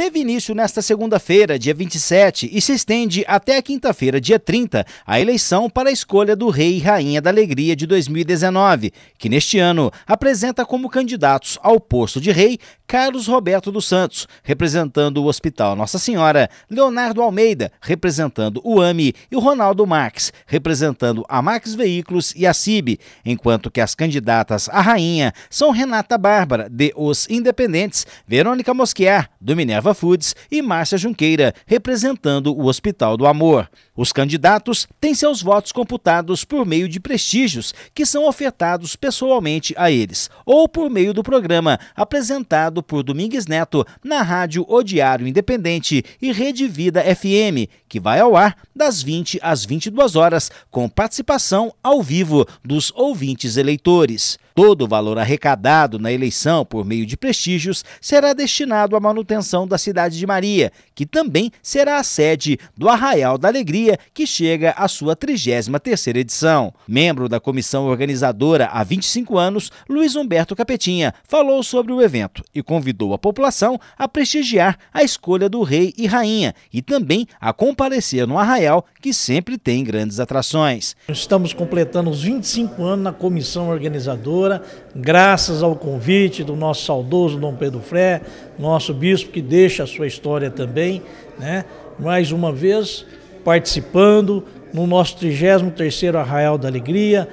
teve início nesta segunda-feira, dia 27, e se estende até a quinta-feira, dia 30, a eleição para a escolha do Rei e Rainha da Alegria de 2019, que neste ano apresenta como candidatos ao posto de rei Carlos Roberto dos Santos, representando o Hospital Nossa Senhora, Leonardo Almeida, representando o AMI, e o Ronaldo Max, representando a Max Veículos e a CIB, enquanto que as candidatas à rainha são Renata Bárbara, de Os Independentes, Verônica Mosquiar, do Minerva Nova Foods e Márcia Junqueira, representando o Hospital do Amor. Os candidatos têm seus votos computados por meio de prestígios que são ofertados pessoalmente a eles, ou por meio do programa apresentado por Domingues Neto na rádio O Diário Independente e Rede Vida FM, que vai ao ar das 20 às 22 horas, com participação ao vivo dos ouvintes eleitores. Todo o valor arrecadado na eleição por meio de prestígios será destinado à manutenção da Cidade de Maria, que também será a sede do Arraial da Alegria, que chega à sua 33ª edição. Membro da comissão organizadora há 25 anos, Luiz Humberto Capetinha falou sobre o evento e convidou a população a prestigiar a escolha do rei e rainha e também a comparecer no Arraial, que sempre tem grandes atrações. Estamos completando os 25 anos na comissão organizadora graças ao convite do nosso saudoso Dom Pedro Fré, nosso bispo que deixa a sua história também, né? mais uma vez participando no nosso 33 Arraial da Alegria,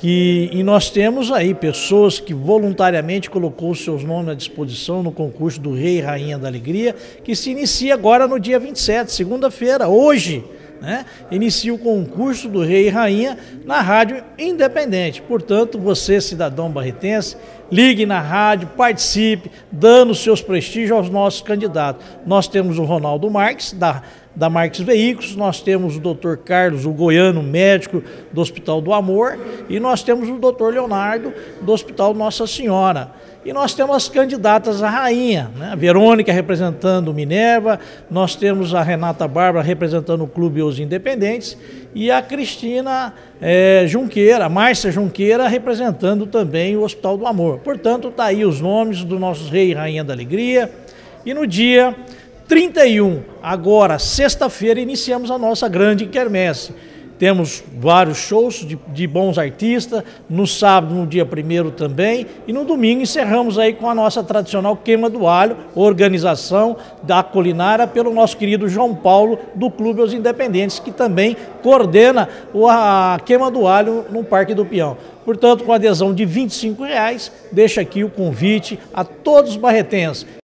que, e nós temos aí pessoas que voluntariamente colocou seus nomes à disposição no concurso do Rei e Rainha da Alegria, que se inicia agora no dia 27, segunda-feira, hoje, né? Inicia o concurso do Rei e Rainha na Rádio Independente. Portanto, você, cidadão barretense, ligue na rádio, participe, dando seus prestígios aos nossos candidatos. Nós temos o Ronaldo Marques, da da Marques Veículos, nós temos o Dr. Carlos, o goiano médico do Hospital do Amor, e nós temos o Dr. Leonardo do Hospital Nossa Senhora. E nós temos as candidatas à rainha, né? a Verônica representando Minerva, nós temos a Renata Bárbara representando o Clube Os Independentes e a Cristina é, Junqueira, Márcia Junqueira representando também o Hospital do Amor. Portanto, está aí os nomes dos nossos rei e rainha da alegria. E no dia 31, agora, sexta-feira, iniciamos a nossa grande quermesse. Temos vários shows de, de, bons artistas, no sábado, no dia primeiro também, e no domingo encerramos aí com a nossa tradicional queima do alho, organização da culinária pelo nosso querido João Paulo, do Clube Os Independentes, que também coordena a queima do alho no Parque do Peão. Portanto, com adesão de R$ 25, reais, deixa aqui o convite a todos os barretenses.